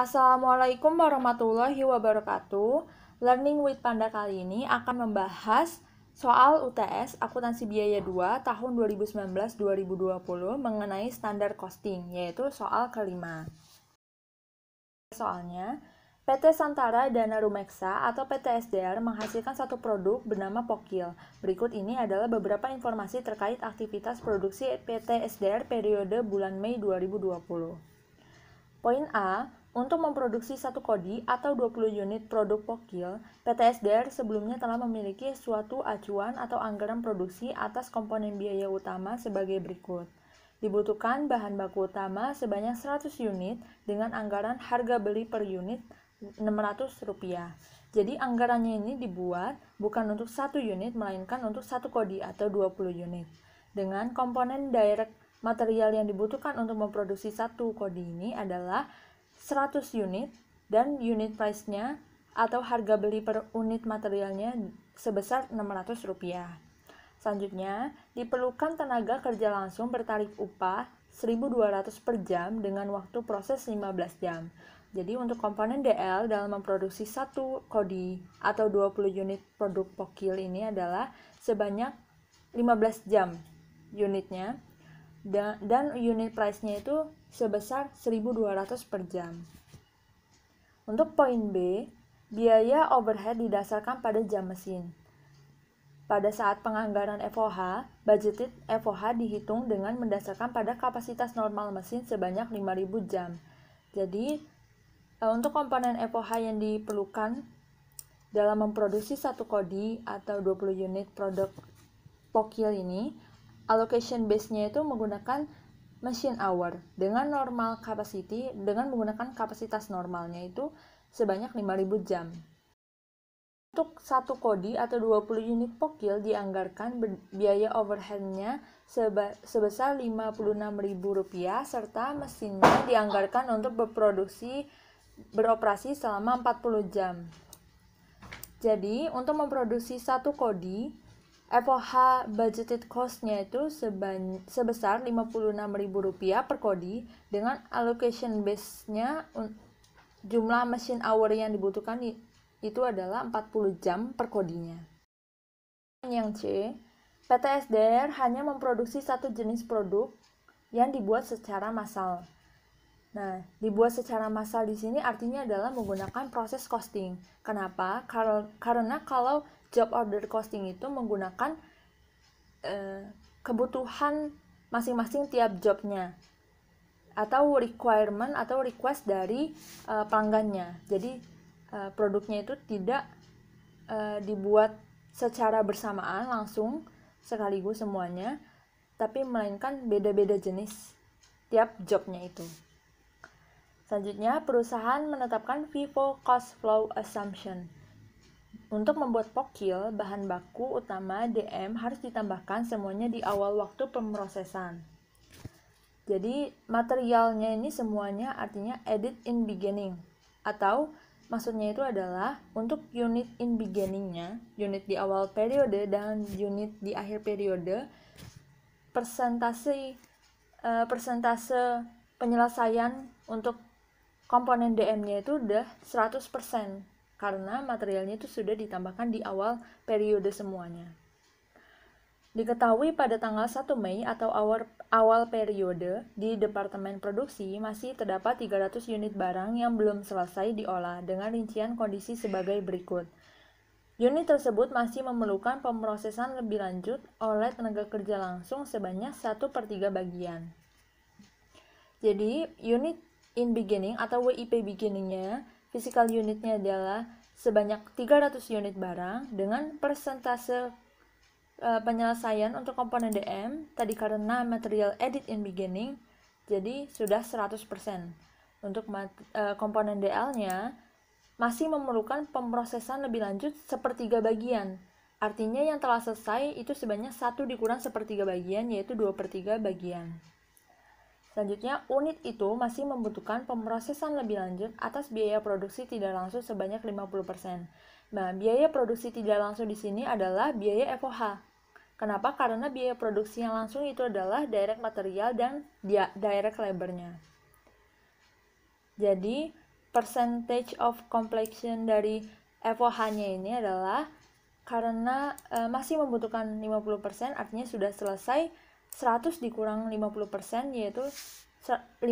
Assalamualaikum warahmatullahi wabarakatuh. Learning with Panda kali ini akan membahas soal UTS Akuntansi Biaya 2 tahun 2019-2020 mengenai standar costing, yaitu soal kelima. Soalnya, PT Santara Dana Rumeksa atau PT SDR menghasilkan satu produk bernama Pokil. Berikut ini adalah beberapa informasi terkait aktivitas produksi PT SDR periode bulan Mei 2020. Poin A, untuk memproduksi satu kodi atau 20 unit produk pokil, PT SDR sebelumnya telah memiliki suatu acuan atau anggaran produksi atas komponen biaya utama sebagai berikut. Dibutuhkan bahan baku utama sebanyak 100 unit dengan anggaran harga beli per unit Rp600. Jadi anggarannya ini dibuat bukan untuk satu unit melainkan untuk satu kodi atau 20 unit. Dengan komponen direct material yang dibutuhkan untuk memproduksi satu kodi ini adalah 100 unit dan unit price-nya atau harga beli per unit materialnya sebesar Rp600. Selanjutnya, diperlukan tenaga kerja langsung bertarif upah 1.200 per jam dengan waktu proses 15 jam. Jadi untuk komponen DL dalam memproduksi satu kodi atau 20 unit produk pokil ini adalah sebanyak 15 jam unitnya dan, dan unit price-nya itu sebesar 1.200 per jam. Untuk poin B, biaya overhead didasarkan pada jam mesin. Pada saat penganggaran FOH, budgeted FOH dihitung dengan mendasarkan pada kapasitas normal mesin sebanyak 5.000 jam. Jadi, e, untuk komponen FOH yang diperlukan dalam memproduksi satu kodi atau 20 unit produk pokil ini, allocation base-nya itu menggunakan machine hour dengan normal capacity dengan menggunakan kapasitas normalnya itu sebanyak 5000 jam. Untuk satu kodi atau 20 unit pokil dianggarkan biaya overheadnya sebesar Rp56.000 serta mesinnya dianggarkan untuk berproduksi beroperasi selama 40 jam. Jadi, untuk memproduksi satu kodi, FOH budgeted cost-nya itu seban, sebesar Rp56.000 per kodi dengan allocation base-nya jumlah mesin hour yang dibutuhkan itu adalah 40 jam per kodinya. Yang C, PT SDR hanya memproduksi satu jenis produk yang dibuat secara massal. Nah, dibuat secara massal di sini artinya adalah menggunakan proses costing. Kenapa? Karena kalau job order costing itu menggunakan eh, kebutuhan masing-masing tiap jobnya atau requirement atau request dari uh, pelanggannya. Jadi uh, produknya itu tidak uh, dibuat secara bersamaan langsung sekaligus semuanya, tapi melainkan beda-beda jenis tiap jobnya itu. Selanjutnya, perusahaan menetapkan FIFO Cost Flow Assumption untuk membuat pokil, bahan baku utama DM harus ditambahkan semuanya di awal waktu pemrosesan. Jadi materialnya ini semuanya artinya edit in beginning atau maksudnya itu adalah untuk unit in beginningnya, unit di awal periode dan unit di akhir periode persentase eh, persentase penyelesaian untuk komponen DM-nya itu udah 100% karena materialnya itu sudah ditambahkan di awal periode semuanya. Diketahui pada tanggal 1 Mei atau awal, awal periode, di Departemen Produksi masih terdapat 300 unit barang yang belum selesai diolah dengan rincian kondisi sebagai berikut. Unit tersebut masih memerlukan pemrosesan lebih lanjut oleh tenaga kerja langsung sebanyak 1 per 3 bagian. Jadi, unit in beginning atau WIP beginningnya Physical unitnya adalah sebanyak 300 unit barang dengan persentase uh, penyelesaian untuk komponen DM tadi karena material edit in beginning jadi sudah 100%. Untuk mat, uh, komponen DL-nya masih memerlukan pemrosesan lebih lanjut sepertiga bagian. Artinya yang telah selesai itu sebanyak satu dikurang sepertiga bagian, yaitu dua per 3 bagian. Selanjutnya, unit itu masih membutuhkan pemrosesan lebih lanjut atas biaya produksi tidak langsung sebanyak 50%. Nah, biaya produksi tidak langsung di sini adalah biaya FOH. Kenapa? Karena biaya produksi yang langsung itu adalah direct material dan direct labornya. Jadi, percentage of complexion dari FOH-nya ini adalah karena e, masih membutuhkan 50%, artinya sudah selesai 100 dikurang 50% yaitu 50%.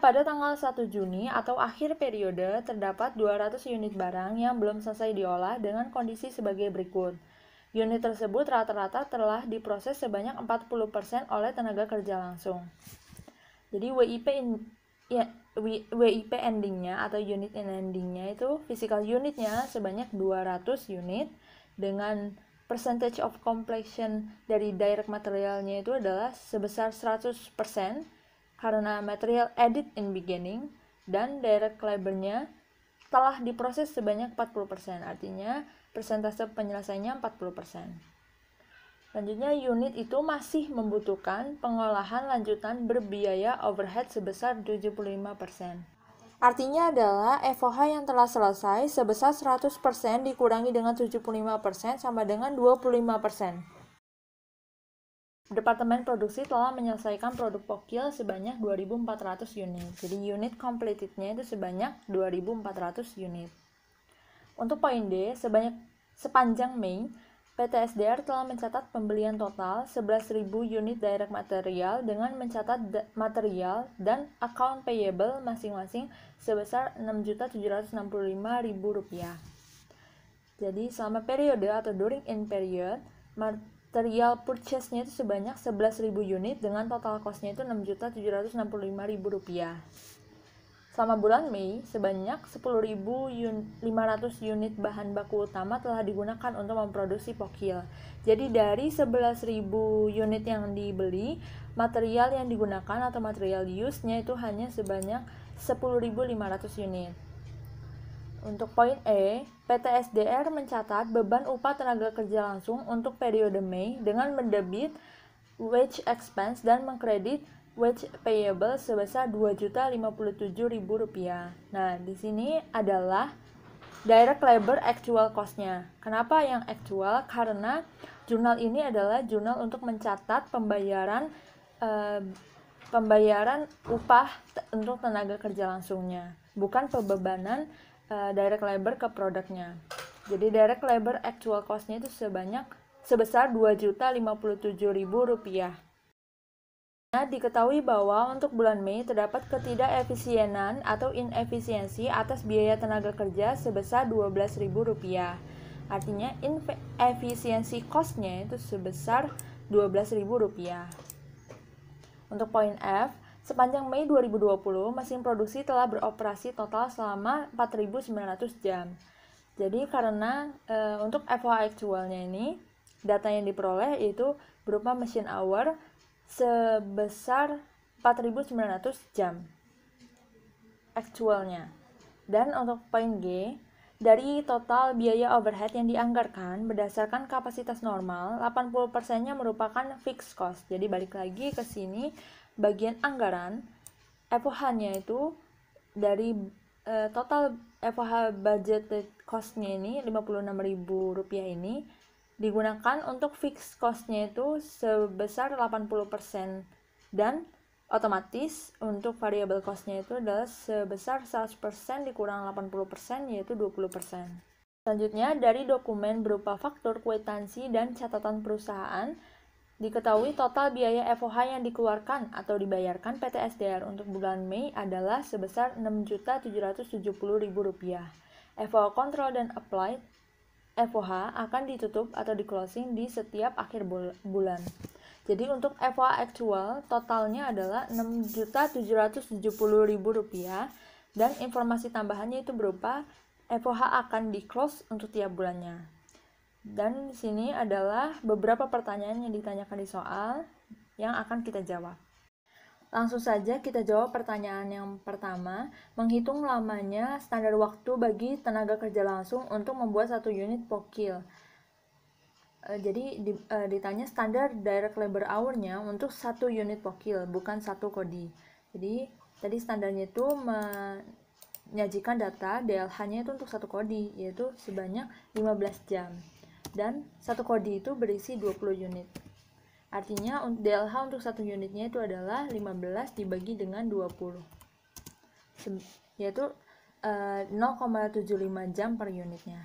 Pada tanggal 1 Juni atau akhir periode, terdapat 200 unit barang yang belum selesai diolah dengan kondisi sebagai berikut. Unit tersebut rata-rata telah diproses sebanyak 40% oleh tenaga kerja langsung. Jadi WIP in, ya, WIP endingnya atau unit in endingnya itu physical unitnya sebanyak 200 unit dengan percentage of completion dari direct materialnya itu adalah sebesar 100% karena material edit in beginning dan direct labornya telah diproses sebanyak 40%, artinya persentase penyelesaiannya 40%. Selanjutnya, unit itu masih membutuhkan pengolahan lanjutan berbiaya overhead sebesar 75%. Artinya adalah FOH yang telah selesai sebesar 100% dikurangi dengan 75% sama dengan 25%. Departemen Produksi telah menyelesaikan produk pokil sebanyak 2.400 unit. Jadi unit completed-nya itu sebanyak 2.400 unit. Untuk poin D, sebanyak sepanjang Mei, PT SDR telah mencatat pembelian total 11.000 unit direct material dengan mencatat material dan account payable masing-masing sebesar rp rupiah. Jadi selama periode atau during in period, material purchase-nya itu sebanyak 11.000 unit dengan total cost-nya itu rp rupiah. Selama bulan Mei, sebanyak 10.500 unit bahan baku utama telah digunakan untuk memproduksi pokil. Jadi dari 11.000 unit yang dibeli, material yang digunakan atau material use-nya itu hanya sebanyak 10.500 unit. Untuk poin E, PT SDR mencatat beban upah tenaga kerja langsung untuk periode Mei dengan mendebit wage expense dan mengkredit wage payable sebesar Rp2.057.000. Nah, di sini adalah direct labor actual cost-nya. Kenapa yang actual? Karena jurnal ini adalah jurnal untuk mencatat pembayaran uh, pembayaran upah untuk tenaga kerja langsungnya, bukan pembebanan uh, eh, direct labor ke produknya. Jadi direct labor actual cost-nya itu sebanyak sebesar Rp2.057.000. Nah diketahui bahwa untuk bulan Mei terdapat ketidakefisienan atau inefisiensi atas biaya tenaga kerja sebesar Rp12.000. Artinya efisiensi cost-nya itu sebesar Rp12.000. Untuk poin F, sepanjang Mei 2020 mesin produksi telah beroperasi total selama 4.900 jam. Jadi karena e, untuk FOA actualnya ini data yang diperoleh itu berupa mesin hour sebesar 4900 jam actualnya. Dan untuk poin G, dari total biaya overhead yang dianggarkan berdasarkan kapasitas normal, 80%-nya merupakan fixed cost. Jadi balik lagi ke sini bagian anggaran FOH-nya itu dari uh, total FOH budget cost-nya ini 56.000 rupiah ini digunakan untuk fixed cost-nya itu sebesar 80% dan otomatis untuk variable cost-nya itu adalah sebesar 100% dikurang 80% yaitu 20%. Selanjutnya, dari dokumen berupa faktur kuitansi dan catatan perusahaan, diketahui total biaya FOH yang dikeluarkan atau dibayarkan PT SDR untuk bulan Mei adalah sebesar Rp6.770.000. FOH Control dan Applied FOH akan ditutup atau di closing di setiap akhir bulan. Jadi untuk FOH actual totalnya adalah Rp6.770.000 dan informasi tambahannya itu berupa FOH akan di close untuk tiap bulannya. Dan di sini adalah beberapa pertanyaan yang ditanyakan di soal yang akan kita jawab. Langsung saja kita jawab pertanyaan yang pertama, menghitung lamanya standar waktu bagi tenaga kerja langsung untuk membuat satu unit pokil. Eh, jadi eh, ditanya standar direct labor hour-nya untuk satu unit pokil, bukan satu kodi. Jadi tadi standarnya itu menyajikan data DLH-nya itu untuk satu kodi, yaitu sebanyak 15 jam. Dan satu kodi itu berisi 20 unit. Artinya DLH untuk satu unitnya itu adalah 15 dibagi dengan 20. Yaitu 0,75 eh, jam per unitnya.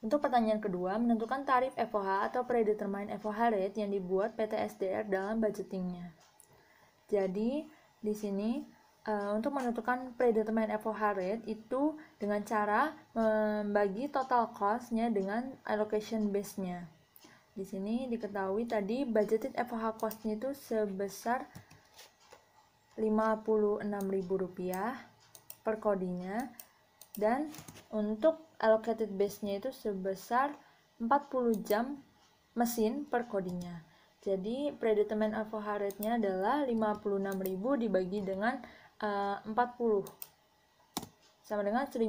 Untuk pertanyaan kedua, menentukan tarif FOH atau predetermined FOH rate yang dibuat PT SDR dalam budgetingnya. Jadi, di sini eh, untuk menentukan predetermined FOH rate itu dengan cara membagi total cost-nya dengan allocation base-nya. Di sini diketahui tadi budgeted FOH cost-nya itu sebesar Rp56.000 per kodenya dan untuk allocated base-nya itu sebesar 40 jam mesin per kodenya. Jadi predetermined FOH rate-nya adalah 56.000 dibagi dengan eh, uh, 40 sama dengan 1.400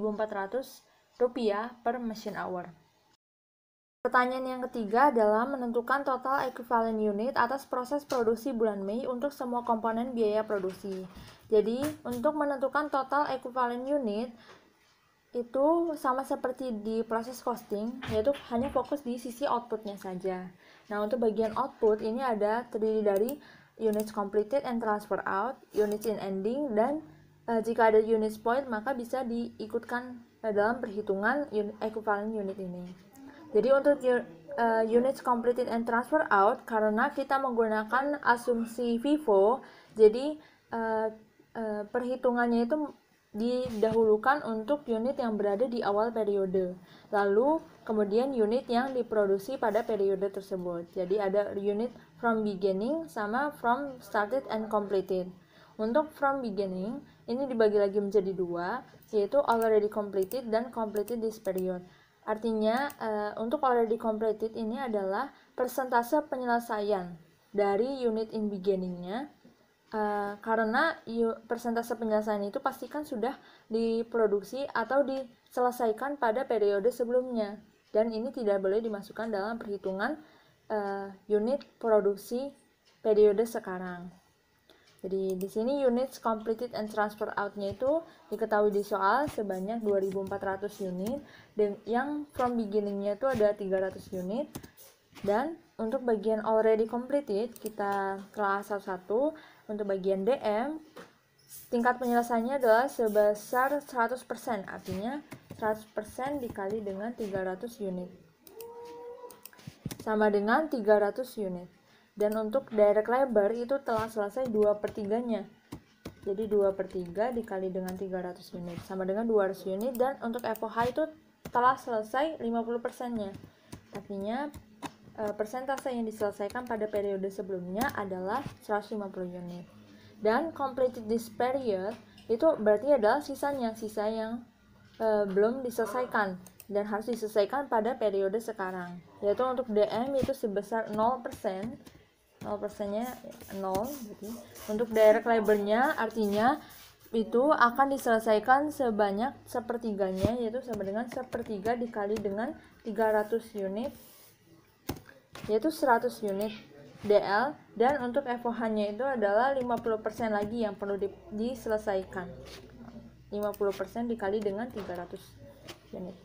rupiah per machine hour. Pertanyaan yang ketiga adalah menentukan total equivalent unit atas proses produksi bulan Mei untuk semua komponen biaya produksi. Jadi, untuk menentukan total equivalent unit itu sama seperti di proses costing, yaitu hanya fokus di sisi outputnya saja. Nah, untuk bagian output ini ada terdiri dari units completed and transfer out, units in ending, dan uh, jika ada units point maka bisa diikutkan eh, dalam perhitungan unit equivalent unit ini. Jadi untuk uh, units completed and transfer out karena kita menggunakan asumsi FIFO, jadi uh, uh, perhitungannya itu didahulukan untuk unit yang berada di awal periode. Lalu kemudian unit yang diproduksi pada periode tersebut. Jadi ada unit from beginning sama from started and completed. Untuk from beginning, ini dibagi lagi menjadi dua, yaitu already completed dan completed this period. Artinya, uh, untuk already completed ini adalah persentase penyelesaian dari unit in beginningnya. Uh, karena persentase penyelesaian itu pastikan sudah diproduksi atau diselesaikan pada periode sebelumnya. Dan ini tidak boleh dimasukkan dalam perhitungan uh, unit produksi periode sekarang. Jadi di sini units completed and transfer out-nya itu diketahui di soal sebanyak 2400 unit dan yang from beginning-nya itu ada 300 unit dan untuk bagian already completed kita telah satu untuk bagian DM tingkat penyelesaiannya adalah sebesar 100% artinya 100% dikali dengan 300 unit sama dengan 300 unit dan untuk direct labor itu telah selesai 2 per 3 nya jadi 2 per 3 dikali dengan 300 unit sama dengan 200 unit dan untuk FOH itu telah selesai 50 persennya artinya e, persentase yang diselesaikan pada periode sebelumnya adalah 150 unit dan completed this period itu berarti adalah sisanya sisa yang e, belum diselesaikan dan harus diselesaikan pada periode sekarang yaitu untuk DM itu sebesar 0% 0 persennya 0 gitu. untuk direct labelnya artinya itu akan diselesaikan sebanyak sepertiganya yaitu sama dengan sepertiga dikali dengan 300 unit yaitu 100 unit DL dan untuk FOH-nya itu adalah 50% lagi yang perlu di, diselesaikan 50% dikali dengan 300 unit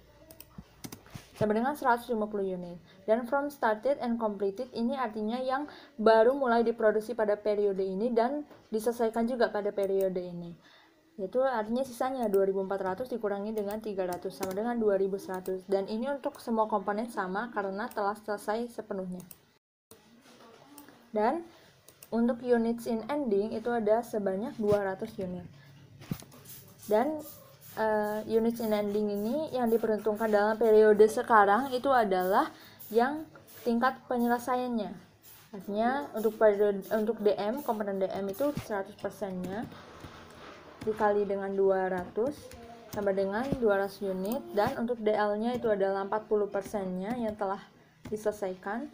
sama dengan 150 unit dan from started and completed ini artinya yang baru mulai diproduksi pada periode ini dan diselesaikan juga pada periode ini. Yaitu artinya sisanya 2400 dikurangi dengan 300 sama dengan 2100 dan ini untuk semua komponen sama karena telah selesai sepenuhnya. Dan untuk units in ending itu ada sebanyak 200 unit. Dan uh, units in ending ini yang diperuntukkan dalam periode sekarang itu adalah yang tingkat penyelesaiannya artinya untuk pada untuk DM komponen DM itu 100% nya dikali dengan 200 sama dengan 200 unit dan untuk DL nya itu adalah 40% nya yang telah diselesaikan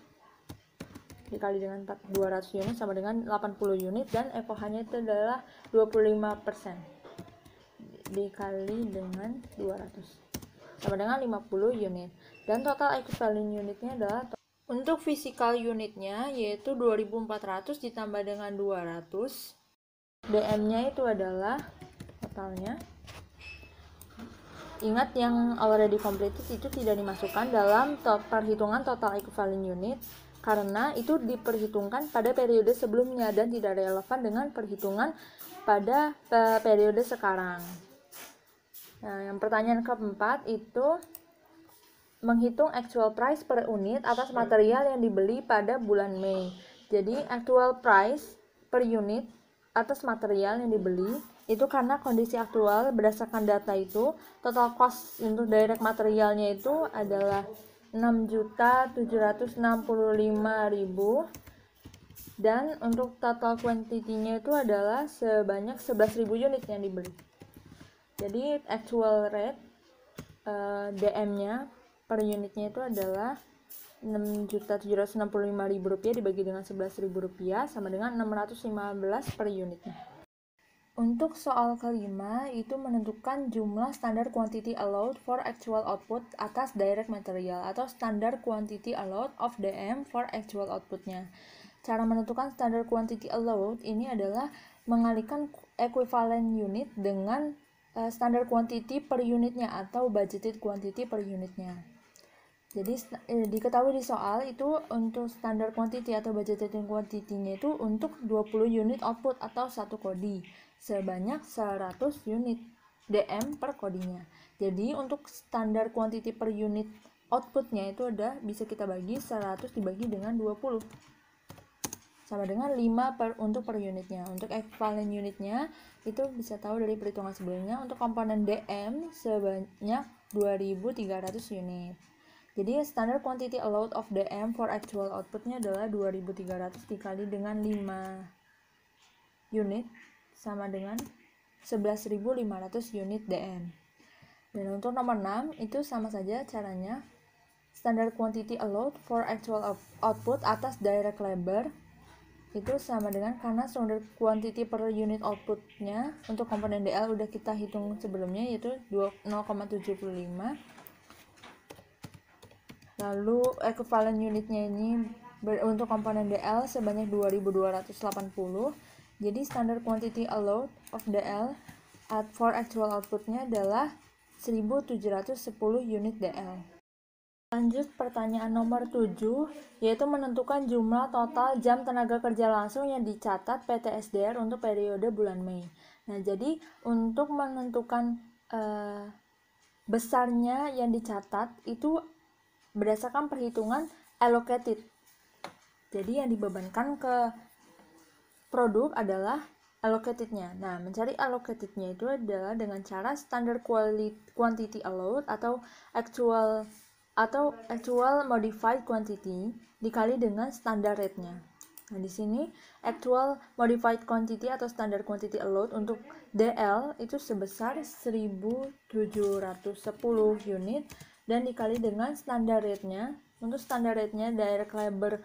dikali dengan 200 unit sama dengan 80 unit dan FOH e nya itu adalah 25% dikali dengan 200 sama dengan 50 unit dan total equivalent unitnya adalah untuk physical unitnya yaitu 2400 ditambah dengan 200 DM-nya itu adalah totalnya Ingat yang already completed itu tidak dimasukkan dalam to perhitungan total equivalent unit karena itu diperhitungkan pada periode sebelumnya dan tidak relevan dengan perhitungan pada eh, periode sekarang. Nah, yang pertanyaan keempat itu menghitung actual price per unit atas material yang dibeli pada bulan Mei. Jadi actual price per unit atas material yang dibeli itu karena kondisi aktual berdasarkan data itu total cost untuk direct materialnya itu adalah 6.765.000 dan untuk total quantity-nya itu adalah sebanyak 11.000 unit yang dibeli. Jadi actual rate uh, eh, DM-nya per unitnya itu adalah ribu rupiah dibagi dengan 11.000 rupiah sama dengan 615 per unitnya. Untuk soal kelima, itu menentukan jumlah standar quantity allowed for actual output atas direct material atau standar quantity allowed of DM for actual outputnya. Cara menentukan standar quantity allowed ini adalah mengalihkan equivalent unit dengan uh, standar quantity per unitnya atau budgeted quantity per unitnya. Jadi eh, diketahui di soal itu untuk standar quantity atau budgeting quantity-nya itu untuk 20 unit output atau satu kodi sebanyak 100 unit DM per kodinya. Jadi untuk standar quantity per unit outputnya itu ada bisa kita bagi 100 dibagi dengan 20 sama dengan 5 per untuk per unitnya. Untuk equivalent unitnya itu bisa tahu dari perhitungan sebelumnya untuk komponen DM sebanyak 2300 unit. Jadi standar quantity allowed of the M for actual outputnya adalah 2300 dikali dengan 5 unit sama dengan 11.500 unit DM. Dan untuk nomor 6 itu sama saja caranya. Standard quantity allowed for actual output atas direct labor itu sama dengan karena standard quantity per unit outputnya untuk komponen DL udah kita hitung sebelumnya yaitu 0,75 Lalu equivalent unitnya ini untuk komponen DL sebanyak 2280. Jadi standard quantity allowed of DL at for actual outputnya adalah 1710 unit DL. Lanjut pertanyaan nomor 7, yaitu menentukan jumlah total jam tenaga kerja langsung yang dicatat PT SDR untuk periode bulan Mei. Nah, jadi untuk menentukan uh, besarnya yang dicatat itu berdasarkan perhitungan allocated. Jadi yang dibebankan ke produk adalah allocated-nya. Nah, mencari allocated-nya itu adalah dengan cara standard quality, quantity allowed atau actual atau actual modified quantity dikali dengan standard rate-nya. Nah, di sini actual modified quantity atau standard quantity allowed untuk DL itu sebesar 1710 unit dan dikali dengan standar rate-nya. Untuk standar rate-nya direct labor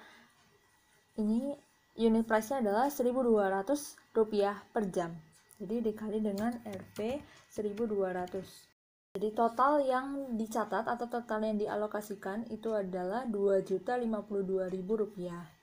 ini unit price-nya adalah 1200 rupiah per jam. Jadi dikali dengan RP 1200. Jadi total yang dicatat atau total yang dialokasikan itu adalah 2.052.000 rupiah